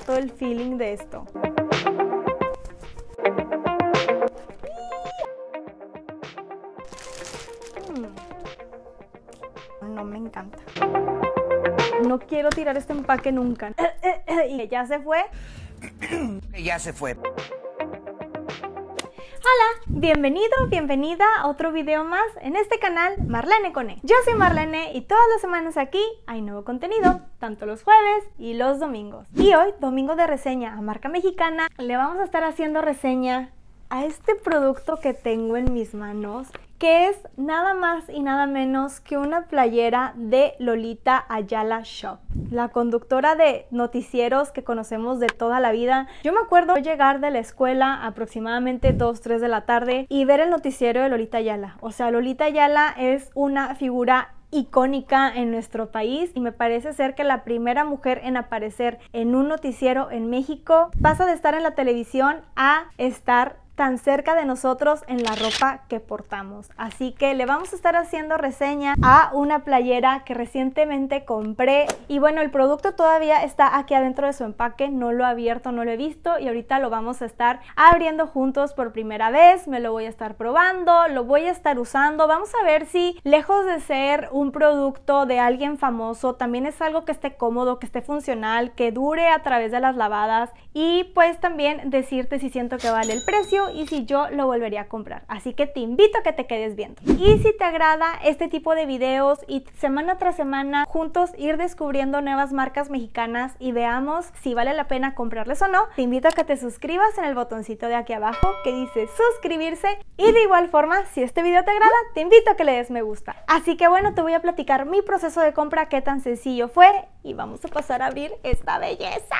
todo el feeling de esto. Mm. No me encanta. No quiero tirar este empaque nunca. y ya se fue. ya se fue. Hola, bienvenido, bienvenida a otro video más en este canal Marlene Cone. Yo soy Marlene y todas las semanas aquí hay nuevo contenido, tanto los jueves y los domingos. Y hoy, domingo de reseña a marca mexicana, le vamos a estar haciendo reseña a este producto que tengo en mis manos que es nada más y nada menos que una playera de Lolita Ayala Shop, la conductora de noticieros que conocemos de toda la vida. Yo me acuerdo llegar de la escuela aproximadamente 2, 3 de la tarde y ver el noticiero de Lolita Ayala. O sea, Lolita Ayala es una figura icónica en nuestro país y me parece ser que la primera mujer en aparecer en un noticiero en México pasa de estar en la televisión a estar tan cerca de nosotros en la ropa que portamos. Así que le vamos a estar haciendo reseña a una playera que recientemente compré. Y bueno, el producto todavía está aquí adentro de su empaque, no lo he abierto, no lo he visto y ahorita lo vamos a estar abriendo juntos por primera vez. Me lo voy a estar probando, lo voy a estar usando. Vamos a ver si lejos de ser un producto de alguien famoso, también es algo que esté cómodo, que esté funcional, que dure a través de las lavadas y pues también decirte si siento que vale el precio y si yo lo volvería a comprar. Así que te invito a que te quedes viendo. Y si te agrada este tipo de videos y semana tras semana juntos ir descubriendo nuevas marcas mexicanas y veamos si vale la pena comprarles o no, te invito a que te suscribas en el botoncito de aquí abajo que dice suscribirse y de igual forma si este video te agrada te invito a que le des me gusta. Así que bueno, te voy a platicar mi proceso de compra, qué tan sencillo fue y vamos a pasar a abrir esta belleza.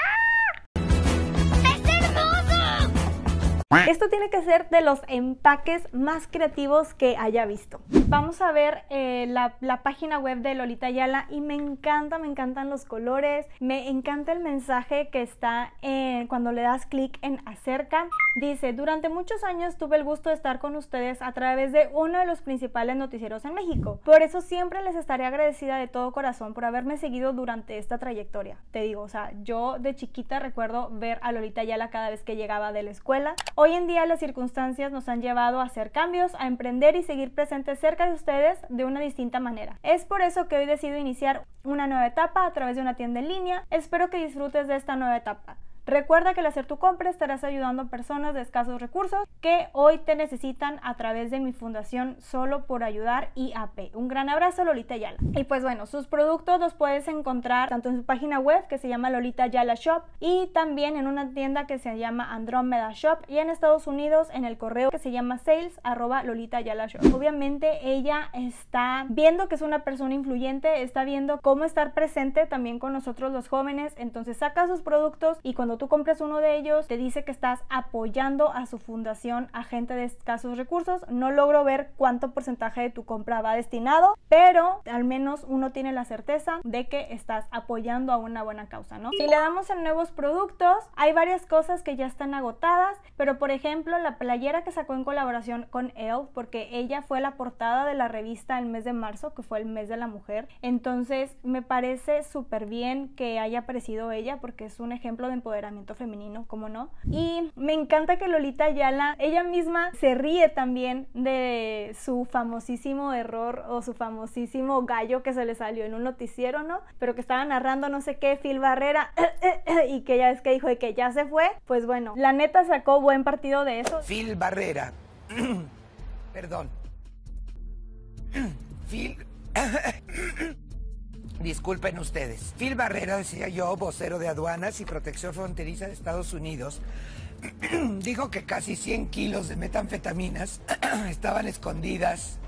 Esto tiene que ser de los empaques más creativos que haya visto. Vamos a ver eh, la, página web de Lolita Ayala y me encanta, me encantan los colores, me encanta el mensaje que está eh, cuando le das clic en acerca. Dice, durante muchos años tuve el gusto de estar con ustedes a través de uno de los principales noticieros en México. Por eso siempre les estaré agradecida de todo corazón por haberme seguido durante esta trayectoria. Te digo, o sea, yo de chiquita recuerdo ver a Lolita Ayala cada vez que llegaba de la escuela Hoy en día las circunstancias nos han llevado a hacer cambios, a emprender y seguir presentes cerca de ustedes de una distinta manera. Es por eso que hoy decido iniciar una nueva etapa a través de una tienda en línea. Espero que disfrutes de esta nueva etapa. Recuerda que al hacer tu compra estarás ayudando a personas de escasos recursos que hoy te necesitan a través de mi fundación Solo por Ayudar IAP. Un gran abrazo, Lolita Yala Y pues bueno, sus productos los puedes encontrar tanto en su página web que se llama Lolita Yala Shop y también en una tienda que se llama Andromeda Shop y en Estados Unidos en el correo que se llama sales Lolita Yala Shop. Obviamente ella está viendo que es una persona influyente, está viendo cómo estar presente también con nosotros los jóvenes, entonces saca sus productos y cuando tú compras uno de ellos, te dice que estás apoyando a su fundación a gente de escasos recursos. No logro ver cuánto porcentaje de tu compra va destinado, pero al menos uno tiene la certeza de que estás apoyando a una buena causa, ¿no? Si le damos en nuevos productos, hay varias cosas que ya están agotadas, pero por ejemplo, la playera que sacó en colaboración con Elle, porque ella fue la portada de la revista el mes de marzo, que fue el mes de la mujer. Entonces, me parece súper bien que haya aparecido ella porque es un ejemplo de empoderamiento femenino, como no? Y me encanta que Lolita Ayala, ella misma se ríe también de su famosísimo error o su famosísimo gallo que se le salió en un noticiero, ¿no? Pero que estaba narrando no sé qué, Phil Barrera, y que ya es que dijo de que ya se fue. Pues bueno, la neta sacó buen partido de eso. Phil Barrera. Perdón. Phil. Disculpen ustedes. Phil Barrera, decía yo, vocero de aduanas y protección fronteriza de Estados Unidos, dijo que casi 100 kilos de metanfetaminas estaban escondidas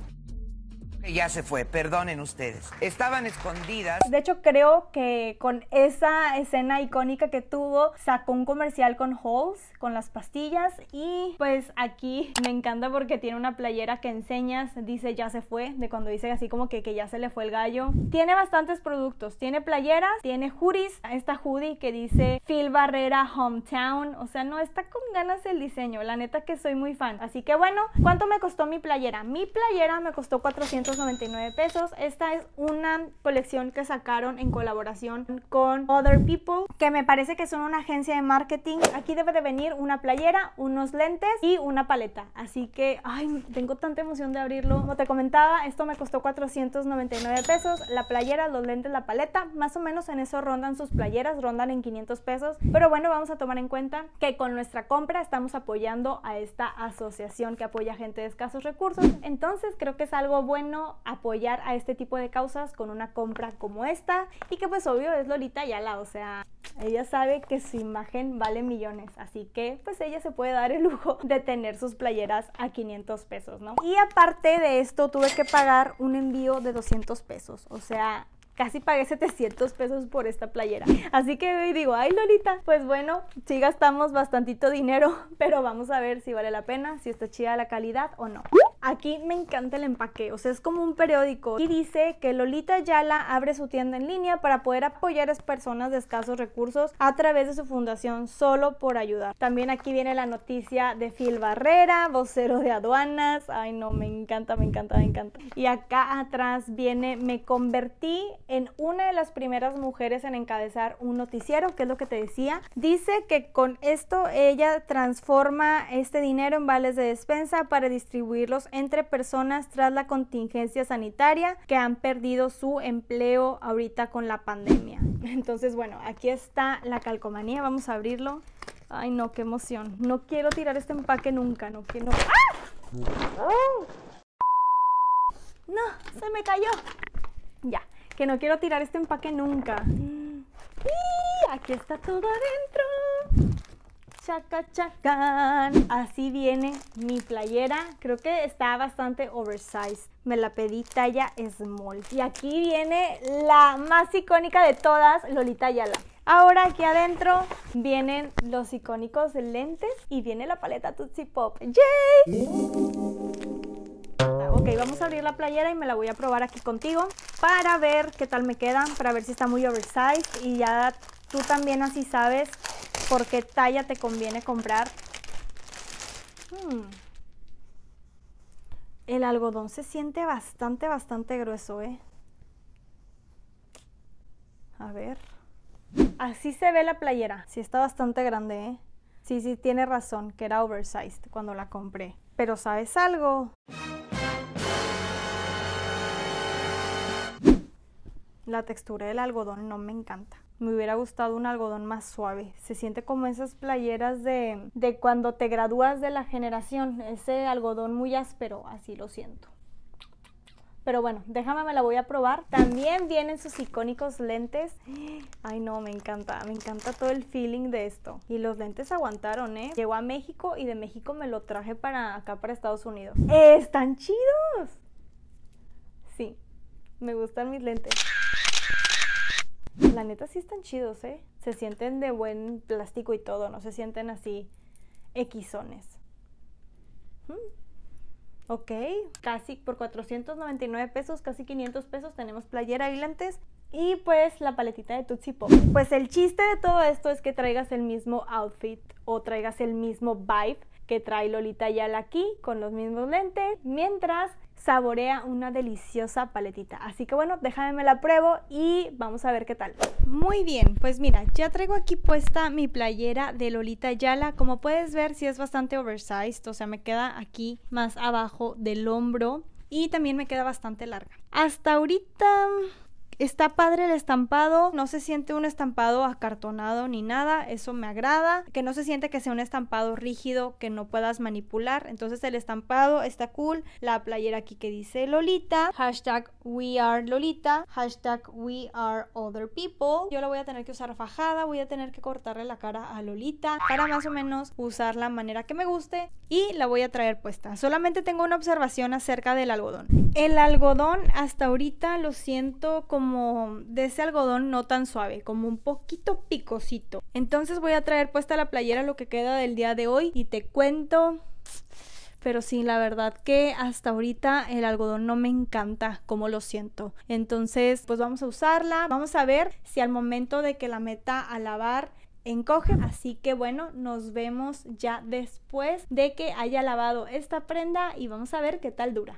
ya se fue, perdonen ustedes. Estaban escondidas. De hecho, creo que con esa escena icónica que tuvo, sacó un comercial con Halls, con las pastillas. Y pues aquí me encanta porque tiene una playera que enseñas, dice ya se fue, de cuando dice así como que, que ya se le fue el gallo. Tiene bastantes productos, tiene playeras, tiene hoodies, esta hoodie que dice Phil Barrera Hometown. O sea, no está con ganas el diseño, la neta que soy muy fan. Así que bueno, ¿cuánto me costó mi playera? Mi playera me costó 400 99 pesos. Esta es una colección que sacaron en colaboración con Other People, que me parece que son una agencia de marketing. Aquí debe de venir una playera, unos lentes y una paleta. Así que, ay, tengo tanta emoción de abrirlo. Como te comentaba, esto me costó 499 pesos. La playera, los lentes, la paleta, más o menos en eso rondan sus playeras, rondan en 500 pesos. Pero bueno, vamos a tomar en cuenta que con nuestra compra estamos apoyando a esta asociación que apoya gente de escasos recursos. Entonces creo que es algo bueno apoyar a este tipo de causas con una compra como esta y que pues obvio es Lolita Ayala, o sea, ella sabe que su imagen vale millones, así que pues ella se puede dar el lujo de tener sus playeras a 500 pesos, ¿no? Y aparte de esto tuve que pagar un envío de 200 pesos, o sea, casi pagué 700 pesos por esta playera. Así que digo, ay Lolita, pues bueno, sí gastamos bastantito dinero, pero vamos a ver si vale la pena, si está chida la calidad o no. Aquí me encanta el empaque, o sea, es como un periódico. Y dice que Lolita Yala abre su tienda en línea para poder apoyar a personas de escasos recursos a través de su fundación Solo por Ayudar. También aquí viene la noticia de Phil Barrera, vocero de aduanas. Ay, no, me encanta, me encanta, me encanta. Y acá atrás viene, me convertí en una de las primeras mujeres en encabezar un noticiero, que es lo que te decía. Dice que con esto ella transforma este dinero en vales de despensa para distribuirlos entre personas tras la contingencia sanitaria que han perdido su empleo ahorita con la pandemia. Entonces, bueno, aquí está la calcomanía, vamos a abrirlo. Ay, no, qué emoción. No quiero tirar este empaque nunca, no quiero... ¡Ah! No, se me cayó. Ya, que no quiero tirar este empaque nunca. Mm. Y aquí está todo adentro. Así viene mi playera. Creo que está bastante oversized. Me la pedí talla small. Y aquí viene la más icónica de todas, Lolita Yala. Ahora aquí adentro vienen los icónicos lentes y viene la paleta Tootsie Pop. ¡Yay! Ah, ok, vamos a abrir la playera y me la voy a probar aquí contigo para ver qué tal me queda, para ver si está muy oversized y ya tú también así sabes por qué talla te conviene comprar. Hmm. El algodón se siente bastante, bastante grueso, ¿eh? A ver. Así se ve la playera. Sí está bastante grande, ¿eh? Sí, sí, tiene razón, que era oversized cuando la compré. Pero ¿sabes algo? La textura del algodón no me encanta me hubiera gustado un algodón más suave. Se siente como esas playeras de, de cuando te gradúas de la generación, ese algodón muy áspero, así lo siento. Pero bueno, déjame, me la voy a probar. También vienen sus icónicos lentes. Ay, no, me encanta. Me encanta todo el feeling de esto. Y los lentes aguantaron, ¿eh? Llegó a México y de México me lo traje para acá, para Estados Unidos. ¡Están chidos! Sí, me gustan mis lentes. La neta sí están chidos, ¿eh? Se sienten de buen plástico y todo, no se sienten así equisones. Mm. Ok, casi por 499 pesos, casi 500 pesos tenemos playera y lentes. Y pues la paletita de Tootsie Pop. Pues el chiste de todo esto es que traigas el mismo outfit o traigas el mismo vibe que trae Lolita Yala aquí con los mismos lentes. Mientras saborea una deliciosa paletita. Así que bueno, déjame me la pruebo y vamos a ver qué tal. Muy bien, pues mira, ya traigo aquí puesta mi playera de Lolita Yala. Como puedes ver, sí es bastante oversized, o sea, me queda aquí más abajo del hombro y también me queda bastante larga. Hasta ahorita Está padre el estampado, no se siente un estampado acartonado ni nada, eso me agrada, que no se siente que sea un estampado rígido que no puedas manipular, entonces el estampado está cool, la playera aquí que dice Lolita, hashtag we are Lolita, hashtag we are other people, yo la voy a tener que usar fajada, voy a tener que cortarle la cara a Lolita para más o menos usar la manera que me guste y la voy a traer puesta. Solamente tengo una observación acerca del algodón. El algodón hasta ahorita lo siento como de ese algodón no tan suave, como un poquito picosito. Entonces voy a traer puesta la playera lo que queda del día de hoy y te cuento pero sí, la verdad que hasta ahorita el algodón no me encanta como lo siento. Entonces, pues vamos a usarla, vamos a ver si al momento de que la meta a lavar encoge. Así que bueno, nos vemos ya después de que haya lavado esta prenda y vamos a ver qué tal dura.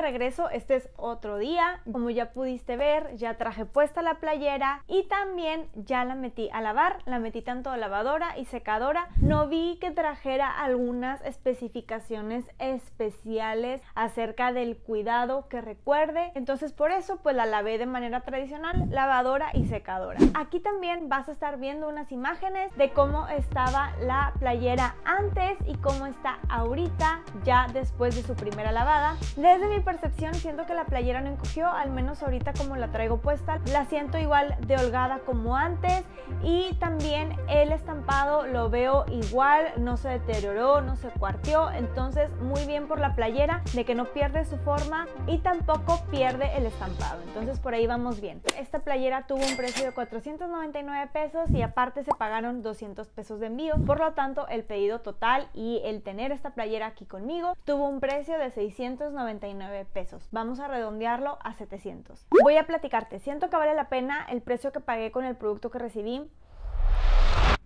regreso, este es otro día. Como ya pudiste ver, ya traje puesta la playera y también ya la metí a lavar. La metí tanto lavadora y secadora. No vi que trajera algunas especificaciones especiales acerca del cuidado que recuerde. Entonces por eso pues la lavé de manera tradicional, lavadora y secadora. Aquí también vas a estar viendo unas imágenes de cómo estaba la playera antes y cómo está ahorita ya después de su primera lavada. Desde mi percepción siento que la playera no encogió, al menos ahorita como la traigo puesta. La siento igual de holgada como antes y también el estampado lo veo igual, no se deterioró, no se cuarteó, entonces muy bien por la playera de que no pierde su forma y tampoco pierde el estampado, entonces por ahí vamos bien. Esta playera tuvo un precio de 499 pesos y aparte se pagaron 200 pesos de envío, por lo tanto el pedido total y el tener esta playera aquí conmigo tuvo un precio de 699 pesos. Vamos a redondearlo a 700. Voy a platicarte, siento que vale la pena el precio que pagué con el producto que recibí.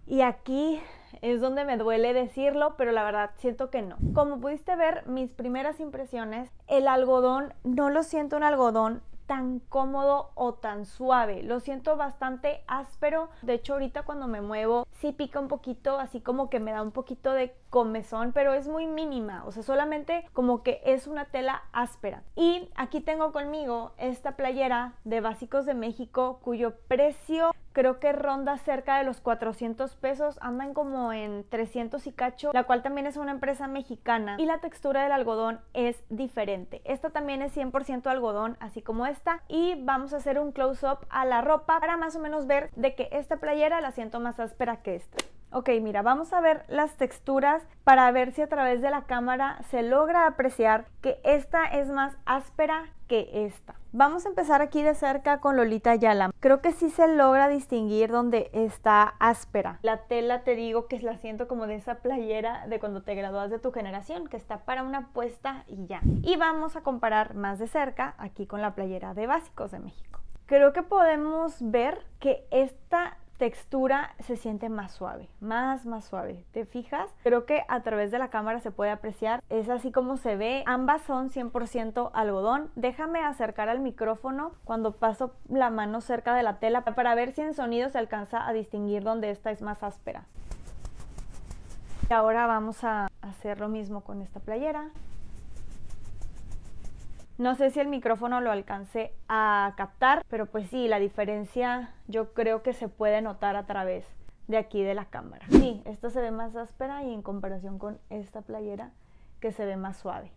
Y aquí es donde me duele decirlo, pero la verdad siento que no. Como pudiste ver mis primeras impresiones, el algodón no lo siento un algodón tan cómodo o tan suave. Lo siento bastante áspero. De hecho, ahorita cuando me muevo, sí pica un poquito, así como que me da un poquito de comezón, pero es muy mínima. O sea, solamente como que es una tela áspera. Y aquí tengo conmigo esta playera de Básicos de México, cuyo precio creo que ronda cerca de los 400 pesos, andan como en 300 y cacho, la cual también es una empresa mexicana y la textura del algodón es diferente. Esta también es 100% algodón, así como esta, y vamos a hacer un close-up a la ropa para más o menos ver de que esta playera la siento más áspera que esta. Ok, mira, vamos a ver las texturas para ver si a través de la cámara se logra apreciar que esta es más áspera que esta. Vamos a empezar aquí de cerca con Lolita Yalam. Creo que sí se logra distinguir dónde está áspera. La tela te digo que es la siento como de esa playera de cuando te gradúas de tu generación, que está para una puesta y ya. Y vamos a comparar más de cerca aquí con la playera de Básicos de México. Creo que podemos ver que esta textura se siente más suave, más, más suave. ¿Te fijas? Creo que a través de la cámara se puede apreciar. Es así como se ve. Ambas son 100% algodón. Déjame acercar al micrófono cuando paso la mano cerca de la tela para ver si en sonido se alcanza a distinguir dónde esta es más áspera. Y ahora vamos a hacer lo mismo con esta playera. No sé si el micrófono lo alcancé a captar, pero pues sí, la diferencia yo creo que se puede notar a través de aquí de la cámara. Sí, esta se ve más áspera y en comparación con esta playera que se ve más suave.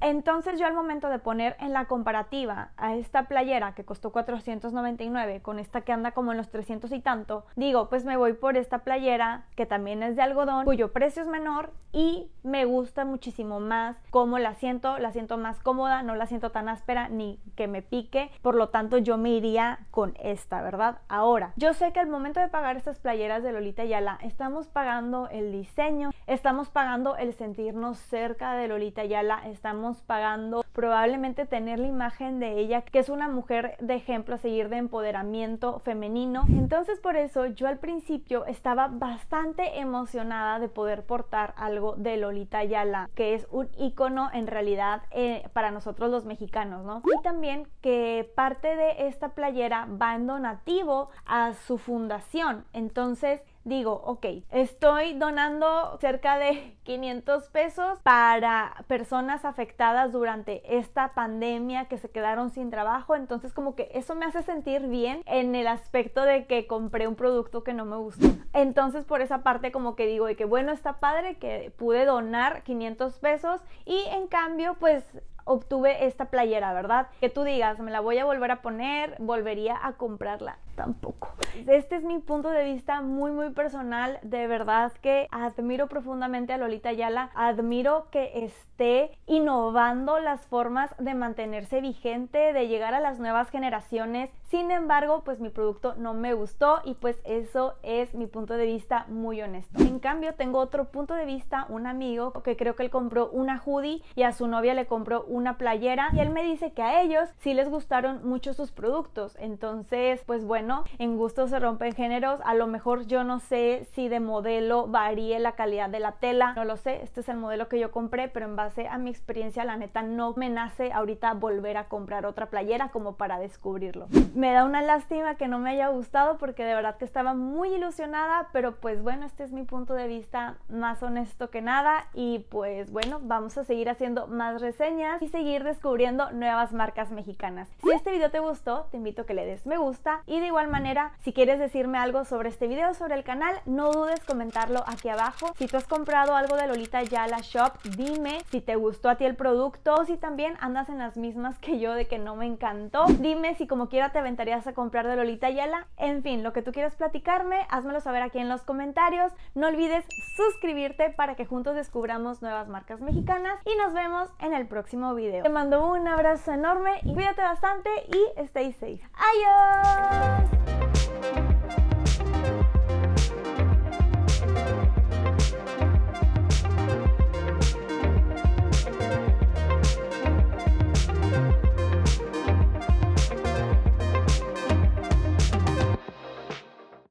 Entonces yo al momento de poner en la comparativa a esta playera que costó 499 con esta que anda como en los 300 y tanto, digo, pues me voy por esta playera que también es de algodón, cuyo precio es menor y me gusta muchísimo más cómo la siento, la siento más cómoda, no la siento tan áspera ni que me pique, por lo tanto yo me iría con esta, ¿verdad? Ahora, yo sé que al momento de pagar estas playeras de Lolita Yala, estamos pagando el diseño, estamos pagando el sentirnos cerca de Lolita Yala, estamos pagando, probablemente tener la imagen de ella, que es una mujer de ejemplo a seguir de empoderamiento femenino. Entonces por eso yo al principio estaba bastante emocionada de poder portar algo de Lolita Ayala, que es un icono en realidad eh, para nosotros los mexicanos, ¿no? Y también que parte de esta playera va en donativo a su fundación. Entonces, digo, ok, estoy donando cerca de 500 pesos para personas afectadas durante esta pandemia que se quedaron sin trabajo, entonces como que eso me hace sentir bien en el aspecto de que compré un producto que no me gustó. Entonces por esa parte como que digo, de que bueno, está padre que pude donar 500 pesos y en cambio pues obtuve esta playera, ¿verdad? Que tú digas, me la voy a volver a poner, volvería a comprarla. Tampoco. Este es mi punto de vista muy, muy personal. De verdad que admiro profundamente a Lolita Ayala. Admiro que esté innovando las formas de mantenerse vigente, de llegar a las nuevas generaciones sin embargo, pues mi producto no me gustó y pues eso es mi punto de vista muy honesto. En cambio, tengo otro punto de vista, un amigo que creo que él compró una hoodie y a su novia le compró una playera y él me dice que a ellos sí les gustaron mucho sus productos. Entonces, pues bueno, en gusto se rompen géneros. A lo mejor yo no sé si de modelo varíe la calidad de la tela, no lo sé. Este es el modelo que yo compré, pero en base a mi experiencia, la neta no me nace ahorita volver a comprar otra playera como para descubrirlo me da una lástima que no me haya gustado porque de verdad que estaba muy ilusionada, pero pues bueno, este es mi punto de vista más honesto que nada y pues bueno, vamos a seguir haciendo más reseñas y seguir descubriendo nuevas marcas mexicanas. Si este video te gustó, te invito a que le des me gusta y de igual manera, si quieres decirme algo sobre este video, sobre el canal, no dudes comentarlo aquí abajo. Si tú has comprado algo de Lolita Yala Shop, dime si te gustó a ti el producto o si también andas en las mismas que yo de que no me encantó. Dime si como quiera te aventarías a comprar de Lolita Ayala? En fin, lo que tú quieras platicarme, házmelo saber aquí en los comentarios. No olvides suscribirte para que juntos descubramos nuevas marcas mexicanas y nos vemos en el próximo video. Te mando un abrazo enorme y cuídate bastante y stay safe. ¡Adiós!